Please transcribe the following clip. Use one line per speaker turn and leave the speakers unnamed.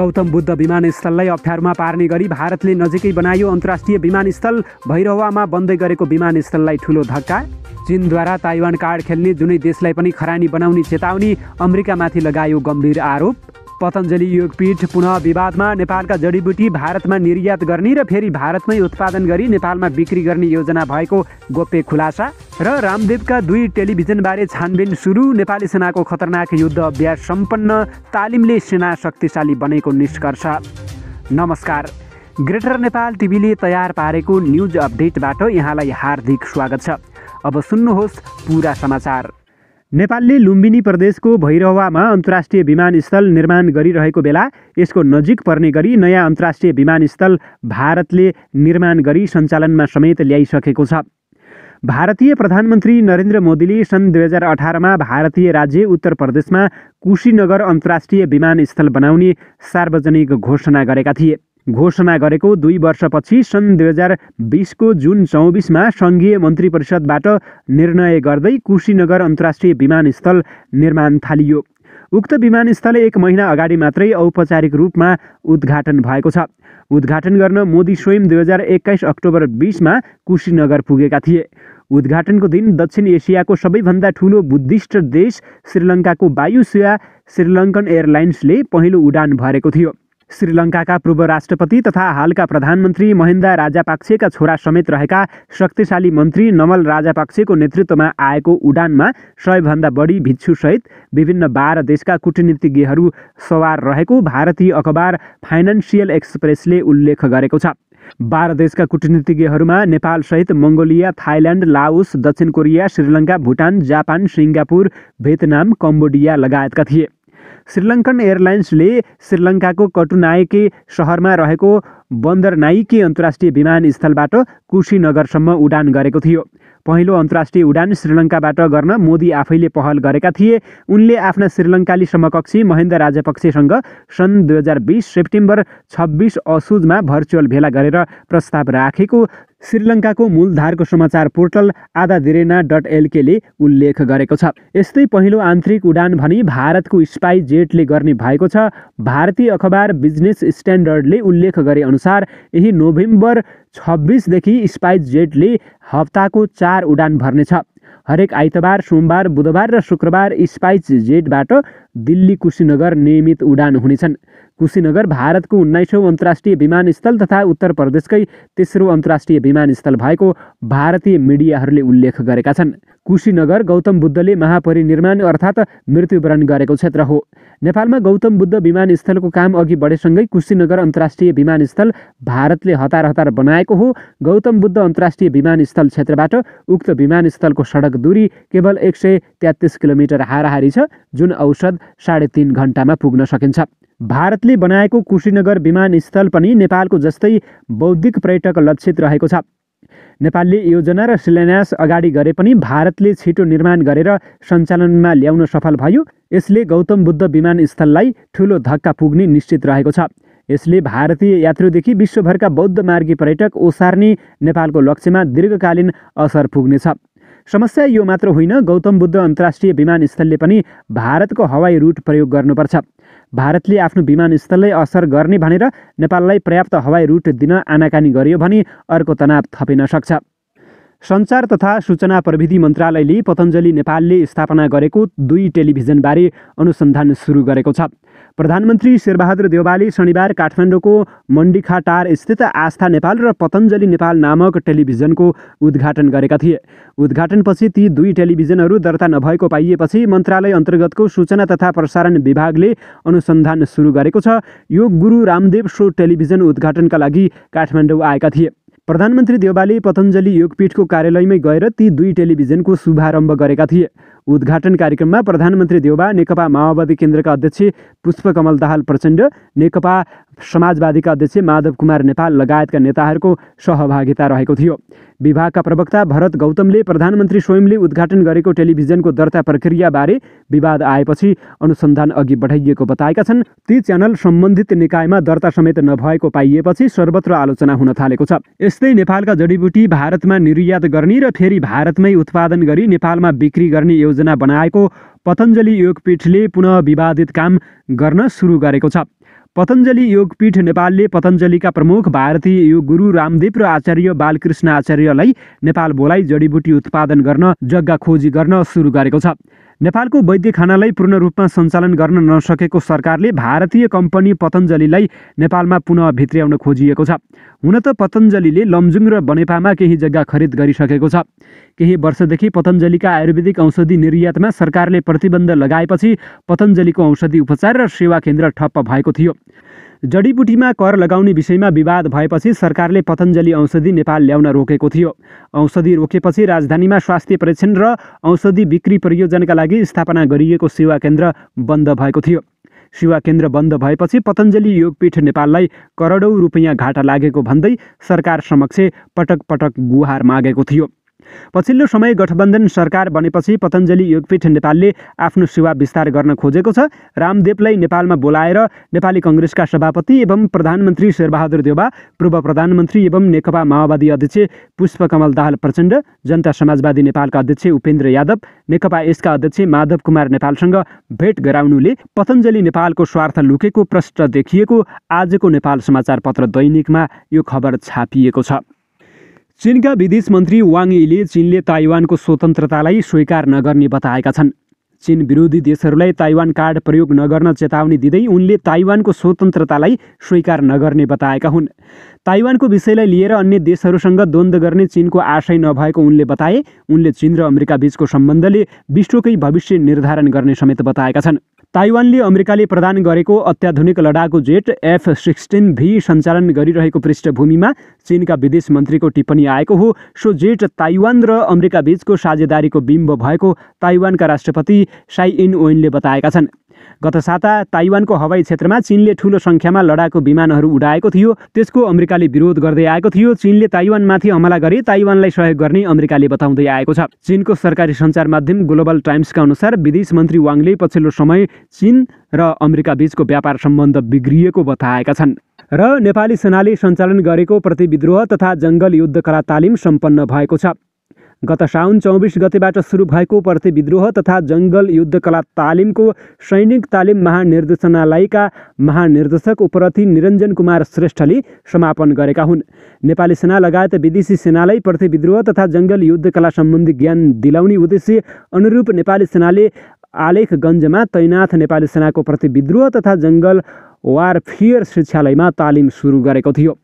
गौतम बुद्ध विमानस्थललाई अप्ठ्यारोमा पार्ने गरी भारतले नजिकै बनायो अन्तर्राष्ट्रिय विमानस्थल भैरवामा बन्दै गरेको विमानस्थललाई ठुलो धक्का चिनद्वारा ताइवान कार्ड खेल्ने जुनै देशलाई पनि खरानी बनाउने चेतावनी अमेरिकामाथि लगायो गम्भीर आरोप पतञ्जलि योगपीठ पुनः विवादमा नेपालका जडीबुटी भारतमा निर्यात गर्ने र फेरि भारतमै उत्पादन गरी नेपालमा बिक्री गर्ने योजना भएको गोप्य खुलासा र रामदेवका दुई टेलिभिजनबारे छानबिन सुरु नेपाली सेनाको खतरनाक युद्ध अभ्यास सम्पन्न तालिमले सेना शक्तिशाली बनेको निष्कर्ष नमस्कार ग्रेटर नेपाल टिभीले तयार पारेको न्युज अपडेटबाट यहाँलाई हार्दिक स्वागत छ अब सुन्नुहोस् पुरा समाचार नेपालले लुम्बिनी प्रदेशको भैरवामा अन्तर्राष्ट्रिय विमानस्थल निर्माण गरिरहेको बेला यसको नजिक पर्ने गरी नयाँ अन्तर्राष्ट्रिय विमानस्थल भारतले निर्माण गरी सञ्चालनमा समेत ल्याइसकेको छ भारतीय प्रधानमन्त्री नरेन्द्र मोदीले सन् दुई हजार अठारमा भारतीय राज्य उत्तर प्रदेशमा कुशीनगर अन्तर्राष्ट्रिय विमानस्थल बनाउने सार्वजनिक घोषणा गरेका थिए घोषणा गरेको दुई वर्षपछि सन् दुई हजार बिसको जुन चौबिसमा सङ्घीय मन्त्री परिषदबाट निर्णय गर्दै कुशीनगर अन्तर्राष्ट्रिय विमानस्थल निर्माण थालियो उक्त विमानस्थल एक महिना अगाडि मात्रै औपचारिक रूपमा उद्घाटन भएको छ उद्घाटन गर्न मोदी स्वयं दुई हजार एक्काइस अक्टोबर बिसमा कुशीनगर पुगेका थिए उद्घाटनको दिन दक्षिण एसियाको सबैभन्दा ठुलो बुद्धिस्ट देश श्रीलङ्काको वायुसेवा श्रीलङ्कन एयरलाइन्सले पहिलो उडान भरेको थियो श्रीलङ्काका पूर्व राष्ट्रपति तथा हालका प्रधानमन्त्री महिन्दा राजापाक्सेका छोरा समेत रहेका शक्तिशाली मन्त्री नमल राजापाक्सेको नेतृत्वमा आएको उडानमा सयभन्दा बढी भिक्षुसहित विभिन्न बाह्र देशका कुटनीतिज्ञहरू सवार रहेको भारतीय अखबार फाइनेन्सियल एक्सप्रेसले उल्लेख गरेको छ बाह्र देशका कुटनीतिज्ञहरूमा नेपालसहित मङ्गोलिया थाइल्यान्ड लाओस दक्षिण Korea Sri Lanka Bhutan Japan Singapore Vietnam Cambodia लगायतका थिए श्रीलङ्कन एयरलाइन्सले श्रीलङ्काको कटुनायके सहरमा रहेको बन्दरनाइकी अन्तर्राष्ट्रिय विमानस्थलबाट कुशीनगरसम्म उडान गरेको थियो पहिलो अन्तर्राष्ट्रिय उडान श्रीलङ्काबाट गर्न मोदी आफैले पहल गरेका थिए उनले आफ्ना श्रीलङ्काली समकक्षी महेन्द्र राजपक्षेसँग सन् दुई हजार बिस सेप्टेम्बर छब्बिस असोजमा भर्चुअल भेला गरेर प्रस्ताव राखेको श्रीलङ्काको मूलधारको समाचार पोर्टल आधा दिरेना डट एलकेले उल्लेख गरेको छ यस्तै पहिलो आन्तरिक उडान भनी भारतको स्पाई जेटले गर्ने भएको छ भारतीय अखबार बिजनेस स्ट्यान्डर्डले उल्लेख गरे अनुसार यही नोभेम्बर छब्बिसदेखि स्पाइस जेटले हप्ताको चार उडान भर्नेछ हरेक आइतबार सोमबार बुधबार र शुक्रबार स्पाइस जेटबाट दिल्ली कुशीनगर नियमित उडान हुनेछन् कुशीनगर भारतको उन्नाइसौँ अन्तर्राष्ट्रिय विमानस्थल तथा उत्तर प्रदेशकै तेस्रो अन्तर्राष्ट्रिय विमानस्थल भएको भारतीय मिडियाहरूले उल्लेख गरेका छन् कुशीनगर गौतम बुद्धले महापरिनिर्माण अर्थात् मृत्युवरण गरेको क्षेत्र हो नेपालमा गौतम बुद्ध विमानस्थलको काम अघि बढेसँगै कुशीनगर अन्तर्राष्ट्रिय विमानस्थल भारतले हतार हतार बनाएको हो गौतम बुद्ध अन्तर्राष्ट्रिय विमानस्थल क्षेत्रबाट उक्त विमानस्थलको सडक दूरी केवल एक सय तेत्तिस किलोमिटर हाराहारी छ जुन औषध साढे तिन घन्टामा पुग्न सकिन्छ भारतले बनाएको कुशीनगर विमानस्थल पनि नेपालको जस्तै बौद्धिक पर्यटक लक्षित रहेको छ नेपालले योजना र शिलान्यास अगाडि गरे पनि भारतले छिटो निर्माण गरेर सञ्चालनमा ल्याउन सफल भयो यसले गौतम बुद्ध विमानस्थललाई ठुलो धक्का पुग्ने निश्चित रहेको छ यसले भारतीय यात्रुदेखि विश्वभरका बौद्ध मार्गी पर्यटक ओसार्ने नेपालको लक्ष्यमा दीर्घकालीन असर पुग्नेछ समस्या यो मात्र होइन गौतम बुद्ध अन्तर्राष्ट्रिय विमानस्थलले पनि भारतको हवाई रुट प्रयोग गर्नुपर्छ भारतले आफ्नो विमानस्थललाई असर गर्ने भनेर नेपाललाई पर्याप्त हवाई रुट दिन आनाकानी गरियो भने अर्को तनाव थपिन सक्छ सञ्चार तथा सूचना प्रविधि मन्त्रालयले पतञ्जली नेपालले स्थापना गरेको दुई टेलिभिजनबारे अनुसन्धान सुरु गरेको छ प्रधानमन्त्री शेरबहादुर देवालले शनिबार काठमाडौँको मण्डीखाटार स्थित आस्था नेपाल र पतञ्जली नेपाल नामक टेलिभिजनको उद्घाटन गरेका थिए उद्घाटनपछि ती दुई टेलिभिजनहरू दर्ता नभएको पाइएपछि मन्त्रालय अन्तर्गतको सूचना तथा प्रसारण विभागले अनुसन्धान सुरु गरेको छ यो गुरु रामदेव सो टेलिभिजन उद्घाटनका लागि काठमाडौँ आएका थिए प्रधानमन्त्री देवालले पतञ्जली योगपीठको कार्यालयमै गएर ती दुई टेलिभिजनको शुभारम्भ गरेका थिए उद्घाटन कार्यक्रममा प्रधानमन्त्री देवा नेकपा माओवादी केन्द्रका अध्यक्ष पुष्पकमल दाहाल प्रचण्ड नेकपा समाजवादीका अध्यक्ष माधव कुमार नेपाल लगायतका नेताहरूको सहभागिता रहेको थियो विभागका प्रवक्ता भरत गौतमले प्रधानमन्त्री स्वयंले उद्घाटन गरेको टेलिभिजनको दर्ता प्रक्रियाबारे विवाद आएपछि अनुसन्धान अघि बढाइएको बताएका छन् ती च्यानल सम्बन्धित निकायमा दर्ता समेत नभएको पाइएपछि सर्वत्र आलोचना हुन थालेको छ यस्तै नेपालका जडीबुटी भारतमा निर्यात गर्ने र फेरि भारतमै उत्पादन गरी नेपालमा बिक्री गर्ने योजना बनाएको पतञ्जली योगपीठले पुनः विवादित काम गर्न सुरु गरेको छ पतञ्जली योगपीठ नेपालले पतञ्जलीका प्रमुख भारतीय योग गुरु रामदेव र आचार्य बालकृष्ण आचार्यलाई नेपाल भोलाई जडीबुटी उत्पादन गर्न जग्गा खोजी गर्न सुरु गरेको छ नेपालको वैद्यखानालाई पूर्ण रूपमा सञ्चालन गर्न नसकेको सरकारले भारतीय कम्पनी पतञ्जलीलाई नेपालमा पुनः भित्र्याउन खोजिएको छ हुन त पतञ्जलीले लमजुङ र बनेपामा केही जग्गा खरिद गरिसकेको छ केही वर्षदेखि पतञ्जलीका आयुर्वेदिक औषधि निर्यातमा सरकारले प्रतिबन्ध लगाएपछि पतञ्जलीको औषधि उपचार र सेवा केन्द्र ठप्प भएको थियो जडीबुटीमा कर लगाउने विषयमा विवाद भएपछि सरकारले पतञ्जली औषधि नेपाल ल्याउन रोकेको थियो औषधि रोकेपछि राजधानीमा स्वास्थ्य परीक्षण र औषधि बिक्री परियोजनाका लागि स्थापना गरिएको सेवा केन्द्र बन्द भएको थियो सेवा केन्द्र बन्द भएपछि पतञ्जली योगपीठ नेपाललाई करोडौँ रुपियाँ घाटा लागेको भन्दै सरकार समक्ष पटक पटक गुहार मागेको थियो पछिल्लो समय गठबन्धन सरकार बनेपछि पतञ्जली योगपीठ नेपालले आफ्नो सेवा विस्तार गर्न खोजेको छ रामदेवलाई नेपालमा बोलाएर नेपाली कङ्ग्रेसका सभापति एवं प्रधानमन्त्री शेरबहादुर देवा पूर्व प्रधानमन्त्री एवं नेकपा माओवादी अध्यक्ष पुष्पकमल दाहाल प्रचण्ड जनता समाजवादी नेपालका अध्यक्ष उपेन्द्र यादव नेकपा यसका अध्यक्ष माधव कुमार नेपालसँग भेट गराउनुले पतञ्जली नेपालको स्वार्थ लुकेको प्रष्ट देखिएको आजको नेपाल समाचार पत्र दैनिकमा यो खबर छापिएको छ चीनका विदेश मन्त्री वाङ यीले चीनले ताइवानको स्वतन्त्रतालाई स्वीकार नगर्ने बताएका छन् चीन विरोधी देशहरूलाई ताइवान कार्ड प्रयोग नगर्न चेतावनी दिँदै उनले ताइवानको स्वतन्त्रतालाई स्वीकार नगर्ने बताएका हुन् ताइवानको विषयलाई लिएर अन्य देशहरूसँग द्वन्द्व गर्ने चीनको आशय नभएको उनले बताए उनले चीन र अमेरिका बीचको सम्बन्धले विश्वकै भविष्य निर्धारण गर्ने समेत बताएका छन् ताइवानले अमेरिकाले प्रदान गरेको अत्याधुनिक लडाकु जेट एफ सिक्सटिन भी सञ्चालन गरिरहेको पृष्ठभूमिमा चीनका विदेश मन्त्रीको टिप्पणी आएको हो सो जेट ताइवान र अमेरिका बीचको साझेदारीको बिम्ब भएको ताइवानका राष्ट्रपति साई इन ओइनले बताएका छन् गत साता ताइवानको हवाई क्षेत्रमा चीनले ठूलो सङ्ख्यामा लडाकु विमानहरू उडाएको थियो त्यसको अमेरिकाले विरोध गर्दै आएको थियो चीनले ताइवानमाथि हमला गरी ताइवानलाई सहयोग गर्ने अमेरिकाले बताउँदै आएको छ चीनको सरकारी सञ्चार माध्यम ग्लोबल टाइम्सका अनुसार विदेश मन्त्री वाङले पछिल्लो समय चीन र अमेरिका बीचको व्यापार सम्बन्ध बिग्रिएको बताएका छन् र नेपाली सेनाले सञ्चालन गरेको प्रतिविद्रोह तथा जङ्गल युद्धकला तालिम सम्पन्न भएको छ गत साउन चौबिस गतेबाट सुरु भएको प्रतिविद्रोह तथा जङ्गल युद्धकला तालिमको सैनिक तालिम महानिर्देशनालयका महानिर्देशक उपरथी निरञ्जन कुमार श्रेष्ठले समापन गरेका हुन् नेपाली सेना लगायत विदेशी सेनालाई प्रतिविद्रोह तथा जङ्गल युद्धकला सम्बन्धी ज्ञान दिलाउने उद्देश्य अनुरूप नेपाली सेनाले आलेखगञ्जमा तैनाथ नेपाली सेनाको प्रतिविद्रोह तथा जङ्गल वारफियर शिक्षालयमा तालिम सुरु गरेको थियो